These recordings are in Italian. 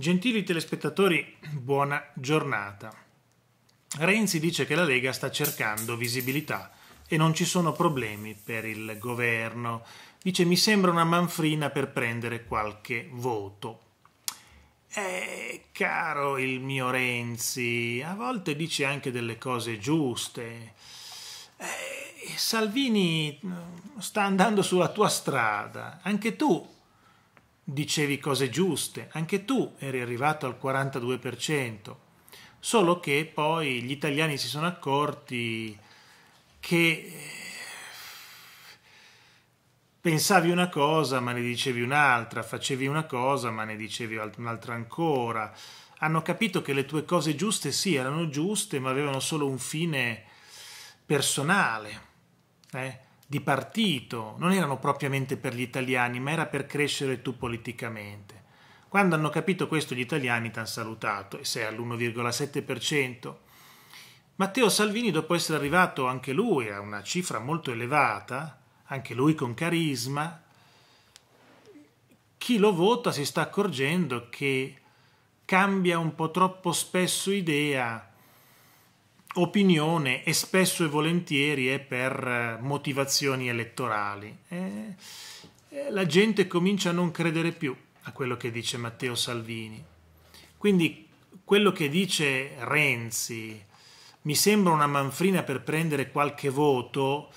Gentili telespettatori, buona giornata. Renzi dice che la Lega sta cercando visibilità e non ci sono problemi per il governo. Dice mi sembra una manfrina per prendere qualche voto. Eh, caro il mio Renzi, a volte dice anche delle cose giuste. Eh, Salvini mm, sta andando sulla tua strada, anche tu dicevi cose giuste, anche tu eri arrivato al 42%, solo che poi gli italiani si sono accorti che eh, pensavi una cosa ma ne dicevi un'altra, facevi una cosa ma ne dicevi un'altra ancora. Hanno capito che le tue cose giuste sì erano giuste, ma avevano solo un fine personale. Eh? di partito, non erano propriamente per gli italiani, ma era per crescere tu politicamente. Quando hanno capito questo gli italiani ti hanno salutato, e sei all'1,7%. Matteo Salvini, dopo essere arrivato anche lui a una cifra molto elevata, anche lui con carisma, chi lo vota si sta accorgendo che cambia un po' troppo spesso idea opinione e spesso e volentieri è per eh, motivazioni elettorali. E eh, eh, la gente comincia a non credere più a quello che dice Matteo Salvini. Quindi quello che dice Renzi mi sembra una manfrina per prendere qualche voto,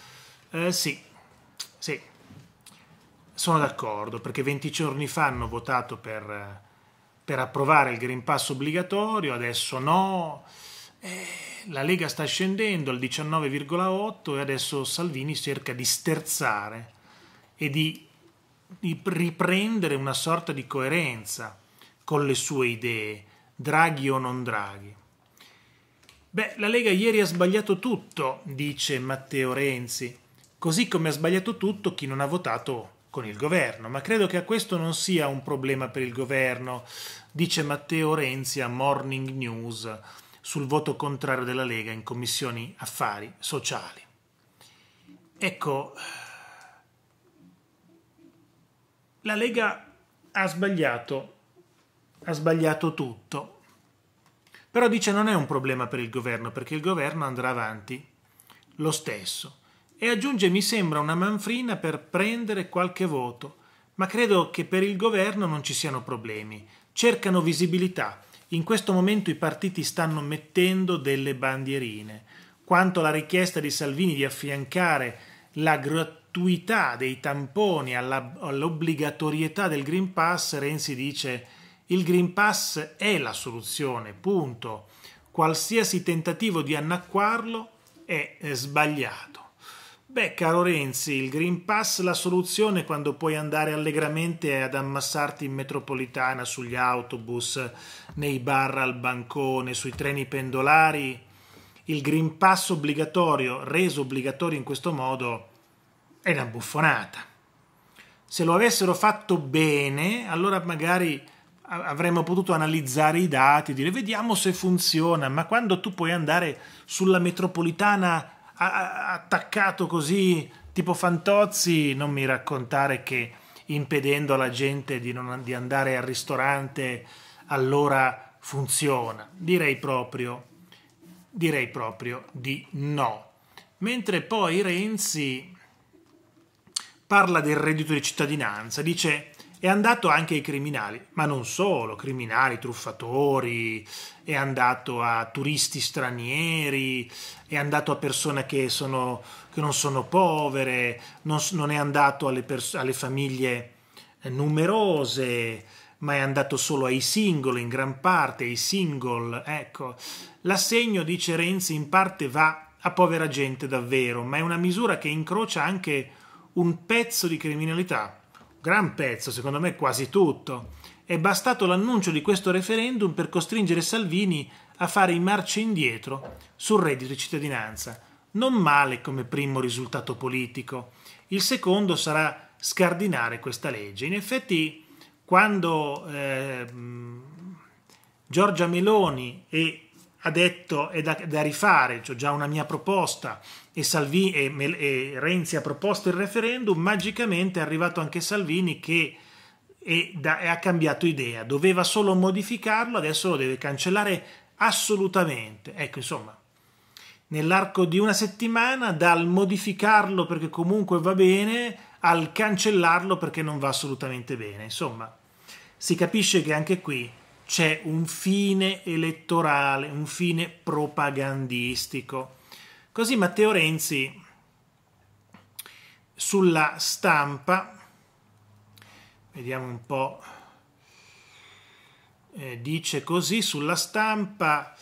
eh, sì, sì, sono d'accordo, perché 20 giorni fa hanno votato per, per approvare il Green Pass obbligatorio, adesso no. Eh, la Lega sta scendendo al 19,8 e adesso Salvini cerca di sterzare e di, di riprendere una sorta di coerenza con le sue idee, Draghi o non Draghi. Beh, la Lega ieri ha sbagliato tutto, dice Matteo Renzi, così come ha sbagliato tutto chi non ha votato con il governo, ma credo che a questo non sia un problema per il governo, dice Matteo Renzi a Morning News sul voto contrario della Lega in commissioni affari sociali. Ecco, eh, la Lega ha sbagliato, ha sbagliato tutto, però dice non è un problema per il governo perché il governo andrà avanti lo stesso e aggiunge mi sembra una manfrina per prendere qualche voto, ma credo che per il governo non ci siano problemi, cercano visibilità in questo momento i partiti stanno mettendo delle bandierine. Quanto alla richiesta di Salvini di affiancare la gratuità dei tamponi alla, all'obbligatorietà del Green Pass, Renzi dice il Green Pass è la soluzione, punto. Qualsiasi tentativo di annacquarlo è sbagliato. Beh, caro Renzi, il Green Pass la soluzione quando puoi andare allegramente ad ammassarti in metropolitana, sugli autobus, nei bar al bancone, sui treni pendolari. Il Green Pass obbligatorio, reso obbligatorio in questo modo, è una buffonata. Se lo avessero fatto bene, allora magari avremmo potuto analizzare i dati, dire vediamo se funziona, ma quando tu puoi andare sulla metropolitana attaccato così tipo Fantozzi, non mi raccontare che impedendo alla gente di, non, di andare al ristorante allora funziona. Direi proprio, direi proprio di no. Mentre poi Renzi parla del reddito di cittadinanza, dice è andato anche ai criminali, ma non solo, criminali, truffatori, è andato a turisti stranieri, è andato a persone che, sono, che non sono povere, non, non è andato alle, pers- alle famiglie eh, numerose, ma è andato solo ai singoli, in gran parte ai single. Ecco, l'assegno, dice Renzi, in parte va a povera gente davvero, ma è una misura che incrocia anche un pezzo di criminalità gran pezzo, secondo me quasi tutto. È bastato l'annuncio di questo referendum per costringere Salvini a fare i marci indietro sul reddito di cittadinanza. Non male come primo risultato politico. Il secondo sarà scardinare questa legge. In effetti, quando eh, Giorgia Meloni e ha detto è da, da rifare, ho già una mia proposta e, Salvi, e, e, Renzi ha proposto il referendum, magicamente è arrivato anche Salvini che è, da, è, ha cambiato idea, doveva solo modificarlo, adesso lo deve cancellare assolutamente. Ecco, insomma, nell'arco di una settimana dal modificarlo perché comunque va bene al cancellarlo perché non va assolutamente bene. Insomma, si capisce che anche qui c'è un fine elettorale, un fine propagandistico. Così Matteo Renzi sulla stampa, vediamo un po', eh, dice così sulla stampa,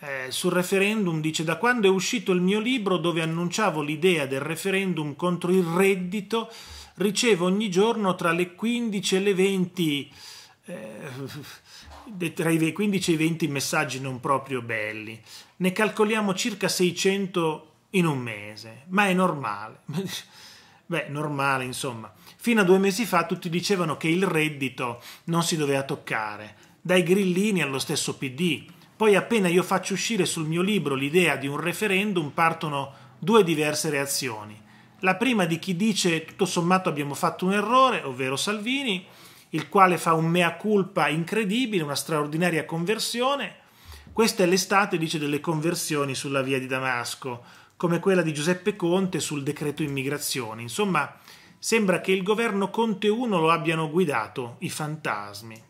eh, sul referendum dice da quando è uscito il mio libro dove annunciavo l'idea del referendum contro il reddito, ricevo ogni giorno tra le 15 e le 20 eh, tra i 15 e i 20 messaggi non proprio belli. Ne calcoliamo circa 600 in un mese, ma è normale. Beh, normale, insomma. Fino a due mesi fa tutti dicevano che il reddito non si doveva toccare, dai grillini allo stesso PD. Poi appena io faccio uscire sul mio libro l'idea di un referendum partono due diverse reazioni. La prima di chi dice tutto sommato abbiamo fatto un errore, ovvero Salvini, il quale fa un mea culpa incredibile, una straordinaria conversione. Questa è l'estate, dice, delle conversioni sulla via di Damasco, come quella di Giuseppe Conte sul decreto immigrazione. Insomma, sembra che il governo Conte 1 lo abbiano guidato i fantasmi.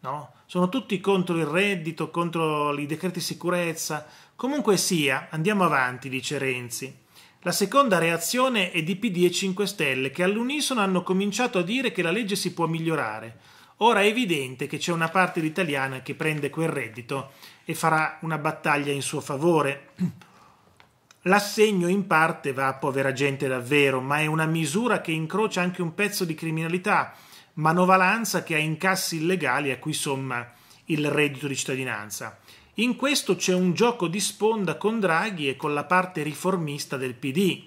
No? Sono tutti contro il reddito, contro i decreti sicurezza. Comunque sia, andiamo avanti, dice Renzi. La seconda reazione è di PD e 5 Stelle che all'unisono hanno cominciato a dire che la legge si può migliorare. Ora è evidente che c'è una parte d'italiana che prende quel reddito e farà una battaglia in suo favore. L'assegno in parte va a povera gente davvero, ma è una misura che incrocia anche un pezzo di criminalità, manovalanza che ha incassi illegali a cui somma il reddito di cittadinanza. In questo c'è un gioco di sponda con Draghi e con la parte riformista del PD.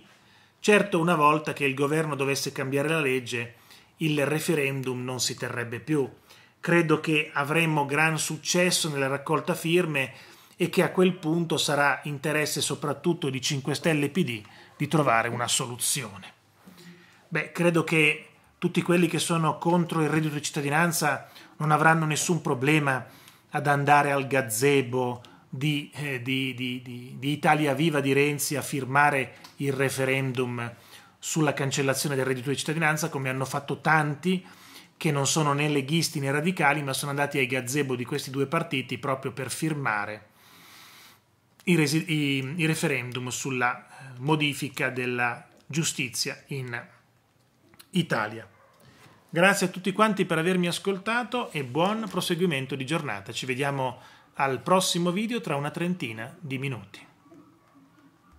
Certo, una volta che il governo dovesse cambiare la legge, il referendum non si terrebbe più. Credo che avremmo gran successo nella raccolta firme e che a quel punto sarà interesse soprattutto di 5 Stelle e PD di trovare una soluzione. Beh, credo che tutti quelli che sono contro il reddito di cittadinanza non avranno nessun problema ad andare al gazebo di, eh, di, di, di, Italia Viva di Renzi a firmare il referendum sulla cancellazione del reddito di cittadinanza, come hanno fatto tanti che non sono né leghisti né radicali, ma sono andati ai gazebo di questi due partiti proprio per firmare il, il, il referendum sulla eh, modifica della giustizia in Italia. Grazie a tutti quanti per avermi ascoltato e buon proseguimento di giornata. Ci vediamo al prossimo video tra una trentina di minuti.